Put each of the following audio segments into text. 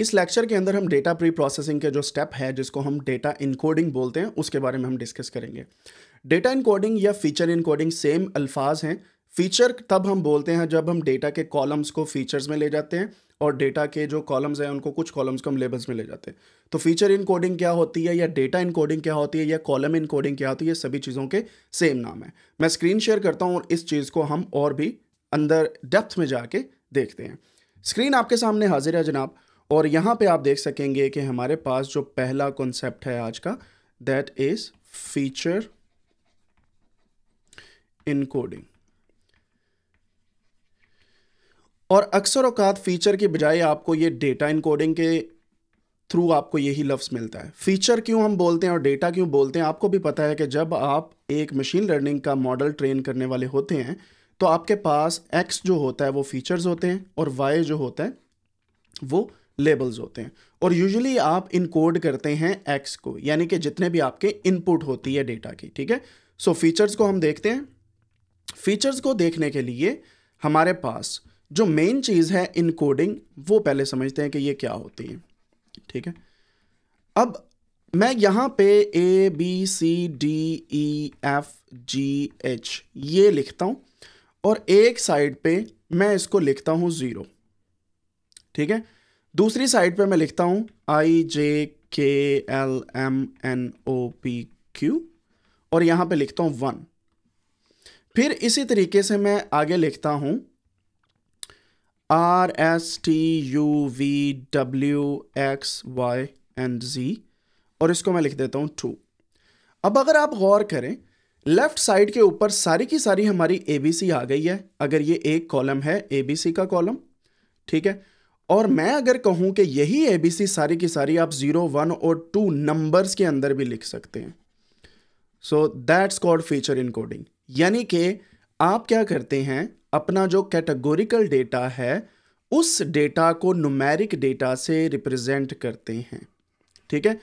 इस लेक्चर के अंदर हम डेटा प्री प्रोसेसिंग के जो स्टेप है जिसको हम डेटा इनकोडिंग बोलते हैं उसके बारे में हम डिस्कस करेंगे डेटा इनकोडिंग या फीचर इनकोडिंग सेम अल्फाज हैं फीचर तब हम बोलते हैं जब हम डेटा के कॉलम्स को फीचर्स में ले जाते हैं और डेटा के जो कॉलम्स हैं उनको कुछ कॉलम्स को हम लेबल्स में ले जाते हैं तो फीचर इनकोडिंग क्या होती है या डेटा इनकोडिंग क्या होती है या कॉलम इनकोडिंग क्या होती है ये सभी चीज़ों के सेम नाम है मैं स्क्रीन शेयर करता हूँ और इस चीज़ को हम और भी अंदर डेप्थ में जाके देखते हैं स्क्रीन आपके सामने हाजिर है जनाब और यहाँ पे आप देख सकेंगे कि हमारे पास जो पहला कॉन्सेप्ट है आज का दैट इज फीचर इनकोडिंग और अक्सर अवकात फीचर के बजाय आपको ये डेटा इनकोडिंग के थ्रू आपको यही लफ्स मिलता है फीचर क्यों हम बोलते हैं और डेटा क्यों बोलते हैं आपको भी पता है कि जब आप एक मशीन लर्निंग का मॉडल ट्रेन करने वाले होते हैं तो आपके पास एक्स जो होता है वो फीचर्स होते हैं और वाई जो होता है वो लेबल्स होते हैं और यूजुअली आप इनकोड करते हैं एक्स को यानी कि जितने भी आपके इनपुट होती है डेटा की ठीक है सो so, फीचर्स को हम देखते हैं फीचर्स को देखने के लिए हमारे पास जो मेन चीज़ है इनकोडिंग वो पहले समझते हैं कि ये क्या होती है ठीक है अब मैं यहाँ पे A B C D E F G H ये लिखता हूँ और एक साइड पे मैं इसको लिखता हूँ ज़ीरो ठीक है दूसरी साइड पे मैं लिखता हूँ I J K L M N O P Q और यहाँ पे लिखता हूँ वन फिर इसी तरीके से मैं आगे लिखता हूँ R S T U V W X Y and Z और इसको मैं लिख देता हूँ टू अब अगर आप गौर करें लेफ्ट साइड के ऊपर सारी की सारी हमारी ए बी सी आ गई है अगर ये एक कॉलम है ए बी सी का कॉलम ठीक है और मैं अगर कहूं कि यही एबीसी सारी की सारी आप ज़ीरो वन और टू नंबर्स के अंदर भी लिख सकते हैं so that's called feature encoding यानी कि आप क्या करते हैं अपना जो कैटेगोरिकल डेटा है उस डेटा को नुमेरिक डेटा से रिप्रेजेंट करते हैं ठीक है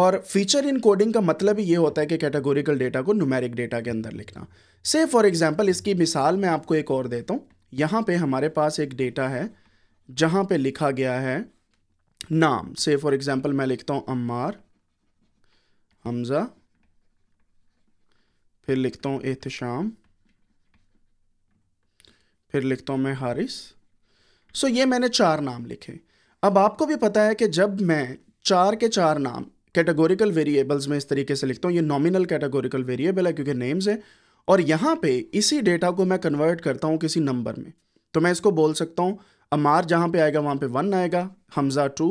और फीचर इनकोडिंग का मतलब ही ये होता है कि कैटेगोरिकल डेटा को नुमेरिक डेटा के अंदर लिखना से फॉर एग्जाम्पल इसकी मिसाल मैं आपको एक और देता हूँ यहाँ पे हमारे पास एक डेटा है जहां पे लिखा गया है नाम से फॉर एग्जांपल मैं लिखता हूं अम्मार हमज़ा फिर लिखता हूं एहतशाम फिर लिखता हूं मैं हारिस सो ये मैंने चार नाम लिखे अब आपको भी पता है कि जब मैं चार के चार नाम कैटेगोरिकल वेरिएबल्स में इस तरीके से लिखता हूं ये नॉमिनल कैटेगोरिकल वेरिएबल है क्योंकि नेम्स है और यहां पे इसी डेटा को मैं कन्वर्ट करता हूं किसी नंबर में तो मैं इसको बोल सकता हूं अमार जहाँ पे आएगा वहाँ पे वन आएगा Hamza two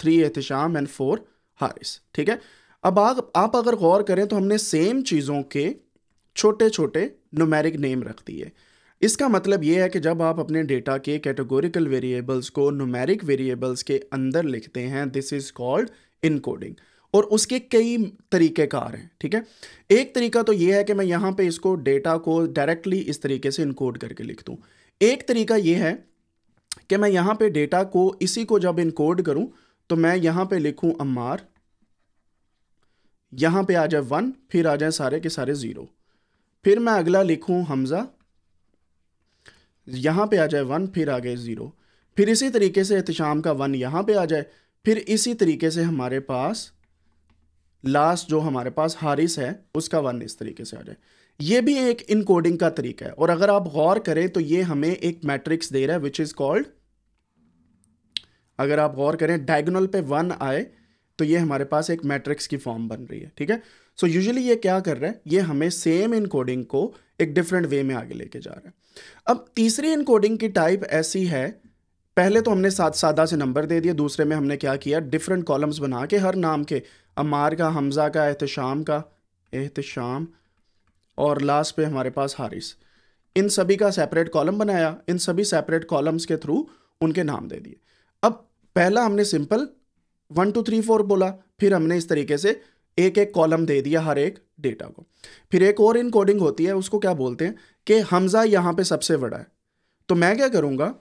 three Ehtam and four Haris ठीक है अब आग आप अगर गौर करें तो हमने सेम चीज़ों के छोटे छोटे नोमेरिक नेम रख दिए इसका मतलब ये है कि जब आप अपने डेटा के कैटेगोरिकल वेरिएबल्स को नोमेरिक वेरिएबल्स के अंदर लिखते हैं दिस इज़ कॉल्ड इनकोडिंग और उसके कई तरीक़ेकार हैं ठीक है एक तरीका तो ये है कि मैं यहाँ पे इसको डेटा को डायरेक्टली इस तरीके से इनकोड करके लिख दूँ एक तरीका ये है कि मैं यहाँ पे डेटा को इसी को जब इनकोड करूँ तो मैं यहाँ पे लिखूँ अम्मार यहाँ पे आ जाए वन फिर आ जाए सारे के सारे ज़ीरो फिर मैं अगला लिखूँ हमज़ा यहाँ पे आ जाए वन फिर आ गए ज़ीरो फिर इसी तरीके से एहतम का वन यहाँ पे आ जाए फिर इसी तरीके से हमारे पास लास्ट जो हमारे पास हारिस है उसका वन इस तरीके से आ जाए ये भी एक इनकोडिंग का तरीका है और अगर आप गौर करें तो ये हमें एक मैट्रिक्स दे रहा है विच इज़ कॉल्ड अगर आप गौर करें डायगोनल पे वन आए तो ये हमारे पास एक मैट्रिक्स की फॉर्म बन रही है ठीक है सो so यूजुअली ये क्या कर रहा है ये हमें सेम इनकोडिंग को एक डिफरेंट वे में आगे लेके जा रहा है अब तीसरी इनकोडिंग की टाइप ऐसी है पहले तो हमने सात सादा से नंबर दे दिया दूसरे में हमने क्या किया डिफरेंट कॉलम्स बना के हर नाम के अमार का हमजा का एहतशाम का एहतशाम और लास्ट पे हमारे पास हारिस इन सभी का सेपरेट कॉलम बनाया इन सभी सेपरेट कॉलम्स के थ्रू उनके नाम दे दिए अब पहला हमने simple one two three four बोला फिर हमने इस तरीके से एक एक कॉलम दे दिया हर एक डेटा को फिर एक और इनकोडिंग होती है उसको क्या बोलते हैं कि हमज़ा यहाँ पे सबसे बड़ा है तो मैं क्या करूँगा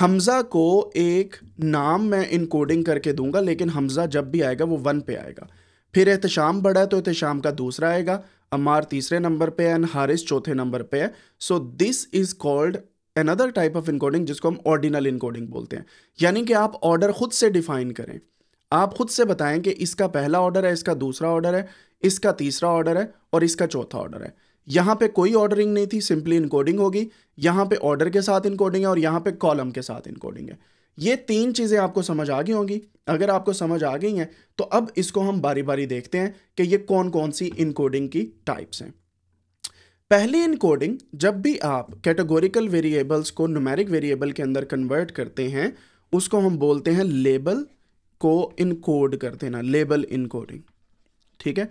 हमज़ा को एक नाम मैं इनकोडिंग करके दूंगा लेकिन हमज़ा जब भी आएगा वो वन पे आएगा फिर एहतशाम बड़ा है तो एहतशाम का दूसरा आएगा अमार तीसरे नंबर पे एंड हारिस चौथे नंबर पे है so this is called another type of encoding जिसको हम ऑर्डिनल इनकोडिंग बोलते हैं यानी कि आप ऑर्डर खुद से डिफाइन करें आप खुद से बताएं कि इसका पहला ऑर्डर है इसका दूसरा ऑर्डर है इसका तीसरा ऑर्डर है और इसका चौथा ऑर्डर है यहाँ पे कोई ऑर्डरिंग नहीं थी सिंपली इनकोडिंग होगी यहाँ पे ऑर्डर के साथ इनकोडिंग है और यहाँ पे कॉलम के साथ इनकोडिंग है ये तीन चीज़ें आपको समझ आ गई होंगी अगर आपको समझ आ गई हैं तो अब इसको हम बारी बारी देखते हैं कि ये कौन कौन सी इनकोडिंग की टाइप्स हैं पहली इनकोडिंग जब भी आप कैटेगोरिकल वेरिएबल्स को नुमेरिक वेरिएबल के अंदर कन्वर्ट करते हैं उसको हम बोलते हैं लेबल को इनकोड कर देना लेबल इनकोडिंग ठीक है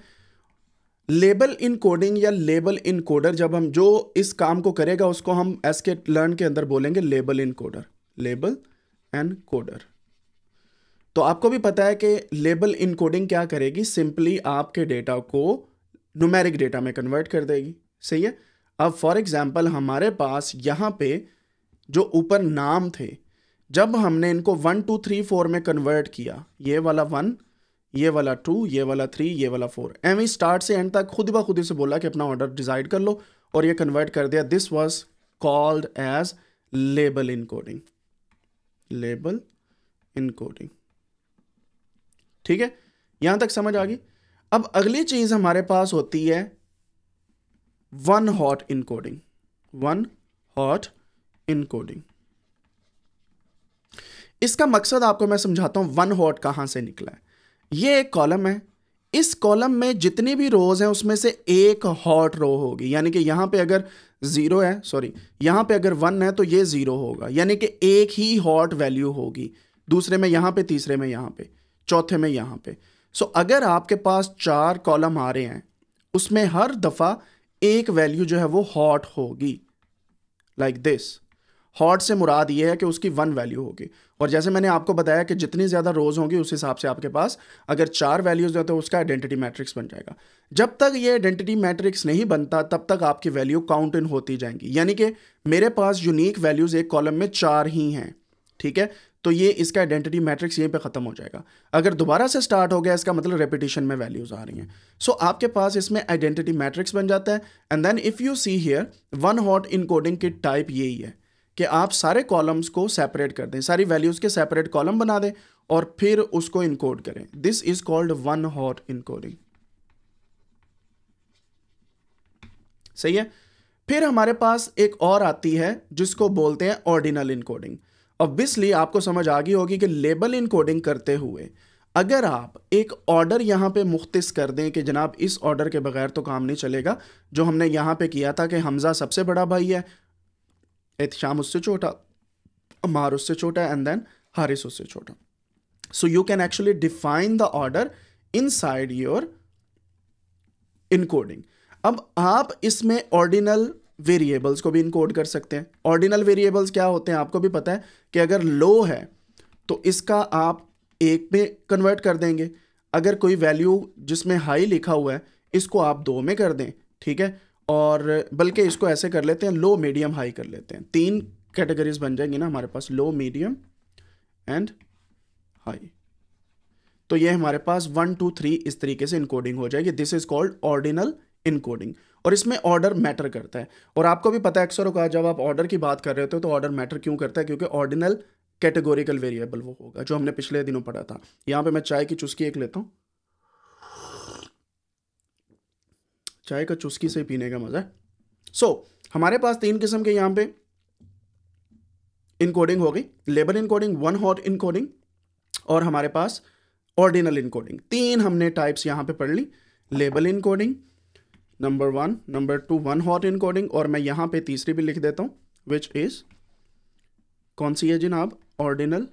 लेबल इनकोडिंग या लेबल इनकोडर जब हम जो इस काम को करेगा उसको हम एस के लर्न के अंदर बोलेंगे label encoder label encoder तो आपको भी पता है कि लेबल इनकोडिंग क्या करेगी सिंपली आपके डेटा को नुमेरिक डेटा में कन्वर्ट कर देगी सही है अब फॉर एग्ज़ाम्पल हमारे पास यहाँ पे जो ऊपर नाम थे जब हमने इनको वन टू थ्री फोर में कन्वर्ट किया ये वाला वन ये वाला टू ये वाला थ्री ये वाला फोर एम ही स्टार्ट से एंड तक खुद ब खुद से बोला कि अपना ऑर्डर डिसाइड कर लो और ये कन्वर्ट कर दिया this was called as label encoding label encoding ठीक है यहां तक समझ आ गई अब अगली चीज हमारे पास होती है one hot encoding one hot encoding इसका मकसद आपको मैं समझाता हूं वन हॉट कहां से निकला है ये एक कॉलम है इस कॉलम में जितनी भी रोज हैं उसमें से एक हॉट रो होगी यानी कि यहां पे अगर ज़ीरो है सॉरी यहां पे अगर वन है तो ये ज़ीरो होगा यानी कि एक ही हॉट वैल्यू होगी दूसरे में यहां पे तीसरे में यहां पे चौथे में यहाँ पे सो so, अगर आपके पास चार कॉलम आ रहे हैं उसमें हर दफ़ा एक वैल्यू जो है वो हॉट होगी लाइक दिस हॉट से मुराद ये है कि उसकी वन वैल्यू होगी और जैसे मैंने आपको बताया कि जितनी ज़्यादा रोज़ होंगी उस हिसाब से आपके पास अगर चार वैल्यूज़ हैं तो उसका आइडेंटिटी मैट्रिक्स बन जाएगा जब तक ये आइडेंटिटी मैट्रिक्स नहीं बनता तब तक आपकी वैल्यू काउंट इन होती जाएंगी यानी कि मेरे पास यूनिक वैल्यूज़ एक कॉलम में चार ही हैं ठीक है तो ये इसका आइडेंटिटी मैट्रिक्स यहीं पे ख़त्म हो जाएगा अगर दोबारा से स्टार्ट हो गया इसका मतलब रेपिटेशन में वैल्यूज़ आ रही हैं सो so, आपके पास इसमें आइडेंटिटी मैट्रिक्स बन जाता है and then if you see here one hot encoding की टाइप यही है कि आप सारे कॉलम्स को सेपरेट कर दें सारी वैल्यूज़ के सेपरेट कॉलम बना दें और फिर उसको इनकोड करें this is called one hot encoding सही है फिर हमारे पास एक और आती है जिसको बोलते हैं ऑर्डिनल इनकोडिंग ऑब्वियसली आपको समझ आ गई होगी कि लेबल इनकोडिंग करते हुए अगर आप एक ऑर्डर यहाँ पे मुख्त कर दें कि जनाब इस ऑर्डर के बगैर तो काम नहीं चलेगा जो हमने यहाँ पे किया था कि हमज़ा सबसे बड़ा भाई है एहतम उससे छोटा मार उससे छोटा एंड देन हारिस उससे छोटा you can actually define the order inside your encoding अब आप इसमें ऑर्डिनल वेरिएबल्स को भी इनकोड कर सकते हैं ऑर्डिनल वेरिएबल्स क्या होते हैं आपको भी पता है कि अगर लो है तो इसका आप एक में कन्वर्ट कर देंगे अगर कोई वैल्यू जिसमें हाई लिखा हुआ है इसको आप दो में कर दें ठीक है और बल्कि इसको ऐसे कर लेते हैं लो मीडियम हाई कर लेते हैं तीन कैटेगरीज बन जाएंगी ना हमारे पास लो मीडियम एंड हाई तो ये हमारे पास वन टू थ्री इस तरीके से इनकोडिंग हो जाएगी this is called ordinal encoding और इसमें ऑर्डर मैटर करता है और आपको भी पता है अक्सर होगा जब आप ऑर्डर की बात कर रहे होते हो तो ऑर्डर मैटर क्यों करता है क्योंकि ऑर्डिनल कैटेगोरिकल वेरिएबल वो होगा जो हमने पिछले दिनों पढ़ा था यहाँ पे मैं चाय की चुस्की एक लेता हूँ चाय का चुस्की से पीने का मज़ा है सो so, हमारे पास तीन किस्म के यहाँ पे इनकोडिंग हो गई label encoding one hot encoding और हमारे पास ऑर्डिनल इनकोडिंग तीन हमने टाइप्स यहाँ पे पढ़ ली label encoding number one number two one hot encoding और मैं यहाँ पे तीसरी भी लिख देता हूँ विच इज़ कौन सी है जिनाब ऑर्डिनल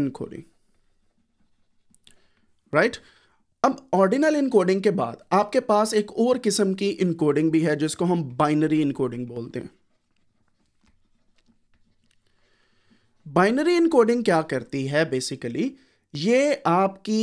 इनकोडिंग राइट अब ऑर्डिनल इनकोडिंग के बाद आपके पास एक और किस्म की इनकोडिंग भी है जिसको हम बाइनरी इनकोडिंग बोलते हैं बाइनरी इनकोडिंग क्या करती है बेसिकली ये आपकी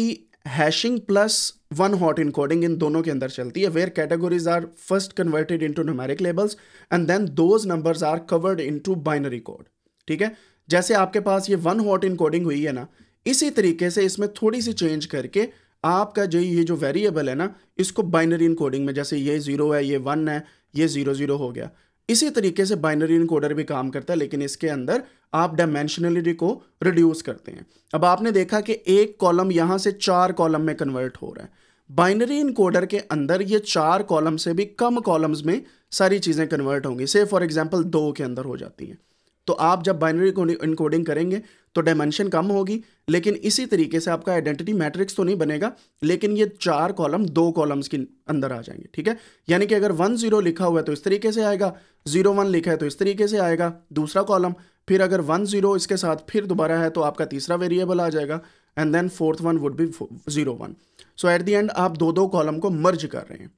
hashing plus one hot encoding इन दोनों के अंदर चलती है where categories are first converted into numeric labels and then those numbers are converted into binary code ठीक है जैसे आपके पास ये वन हॉट इनकोडिंग हुई है ना इसी तरीके से इसमें थोड़ी सी चेंज करके आपका जो ये जो वेरिएबल है ना इसको बाइनरी इनकोडिंग में जैसे ये ज़ीरो है ये वन है ये ज़ीरो ज़ीरो हो गया इसी तरीके से बाइनरी इनकोडर भी काम करता है लेकिन इसके अंदर आप डायमेंशनलिटी को रिड्यूस करते हैं अब आपने देखा कि एक कॉलम यहाँ से चार कॉलम में कन्वर्ट हो रहा है बाइनरी इनकोडर के अंदर ये चार कॉलम से भी कम कॉलम्स में सारी चीज़ें कन्वर्ट होंगी से फॉर एग्जाम्पल दो के अंदर हो जाती हैं तो आप जब बाइनरी को इनकोडिंग करेंगे तो डायमेंशन कम होगी लेकिन इसी तरीके से आपका आइडेंटिटी मैट्रिक्स तो नहीं बनेगा लेकिन ये चार कॉलम दो कॉलम्स के अंदर आ जाएंगे ठीक है यानी कि अगर वन जीरो लिखा हुआ है तो इस तरीके से आएगा जीरो वन लिखा है तो इस तरीके से आएगा दूसरा कॉलम फिर अगर वन जीरो इसके साथ फिर दोबारा है तो आपका तीसरा वेरिएबल आ जाएगा and then fourth one would be zero one so at the end आप दो दो कॉलम को मर्ज कर रहे हैं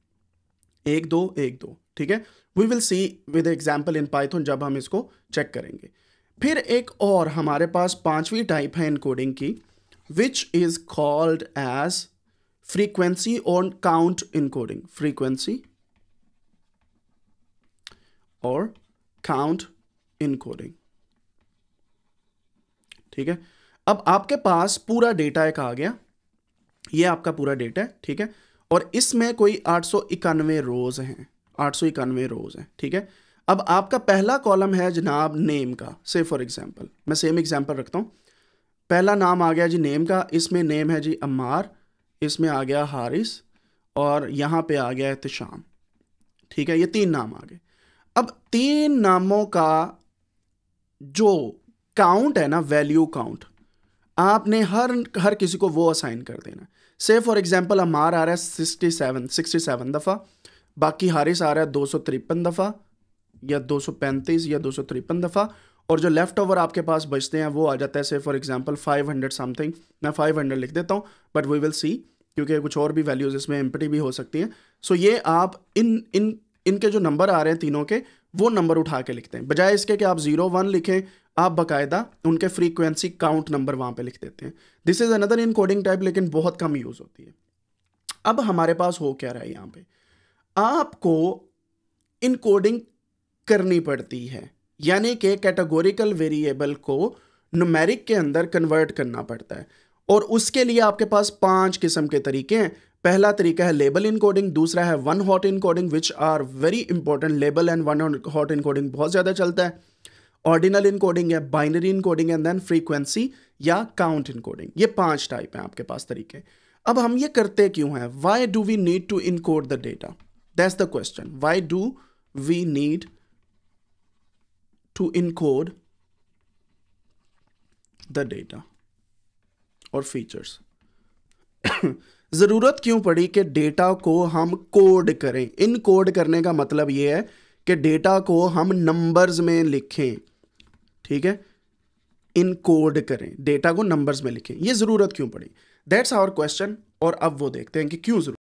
एक दो एक दो ठीक है we will see with example in Python जब हम इसको चेक करेंगे फिर एक और हमारे पास पांचवी टाइप है इनकोडिंग की which is called as frequency or count encoding frequency और काउंट इनकोडिंग ठीक है अब आपके पास पूरा डेटा एक आ गया ये आपका पूरा डेटा है ठीक है और इसमें कोई आठ सौ इक्यानवे रोज़ हैं आठ सौ इक्यानवे रोज़ हैं ठीक है अब आपका पहला कॉलम है जनाब नेम का से फॉर एग्जांपल मैं सेम एग्जांपल रखता हूँ पहला नाम आ गया जी नेम का इसमें नेम है जी अम्मार इसमें आ गया हारिस और यहाँ पे आ गया एहतिशाम ठीक है ये तीन नाम आ गए अब तीन नामों का जो काउंट है ना वैल्यू काउंट आपने हर हर किसी को वो असाइन कर देना से फॉर एग्जाम्पल अमार आ रहा है सिक्सटी सेवन सिक्सटी सेवन दफ़ा बाकी हारिस आ रहा है दो सौ तिरपन दफ़ा या दो सौ पैंतीस या दो सौ तिरपन दफ़ा और जो लेफ़्ट ओवर आपके पास बचते हैं वो आ जाता है से for example five hundred something मैं फाइव हंड्रेड लिख देता हूँ बट वी विल सी क्योंकि कुछ और भी वैल्यूज़ इसमें एम्पटी भी हो सकती हैं सो so ये आप इन इन इनके जो नंबर आ रहे हैं तीनों के वो नंबर उठा के लिखते हैं बजाय इसके कि आप ज़ीरो वन लिखें आप बाकायदा उनके फ्रीक्वेंसी काउंट नंबर वहाँ पे लिख देते हैं this is another encoding type लेकिन बहुत कम यूज़ होती है अब हमारे पास हो क्या रहा है यहाँ पे आपको इनकोडिंग करनी पड़ती है यानी कि कैटेगोरिकल वेरिएबल को नुमेरिक के अंदर कन्वर्ट करना पड़ता है और उसके लिए आपके पास पांच किस्म के तरीके हैं पहला तरीका है लेबल इनकोडिंग दूसरा है one hot encoding which are very important label and one hot encoding बहुत ज़्यादा चलता है ऑर्डिनल इनकोडिंग है binary encoding and then frequency या काउंट इनकोडिंग ये पांच टाइप हैं आपके पास तरीके अब हम ये करते क्यों हैं why do we need to encode the data that's the question why do we need to encode the data और फीचर्स ज़रूरत क्यों पड़ी कि डेटा को हम कोड करें इनकोड करने का मतलब ये है कि डेटा को हम नंबर्स में लिखें ठीक है इनकोड करें डेटा को नंबर्स में लिखें ये ज़रूरत क्यों पड़ी दैट्स आवर क्वेश्चन और अब वो देखते हैं कि क्यों ज़रूरत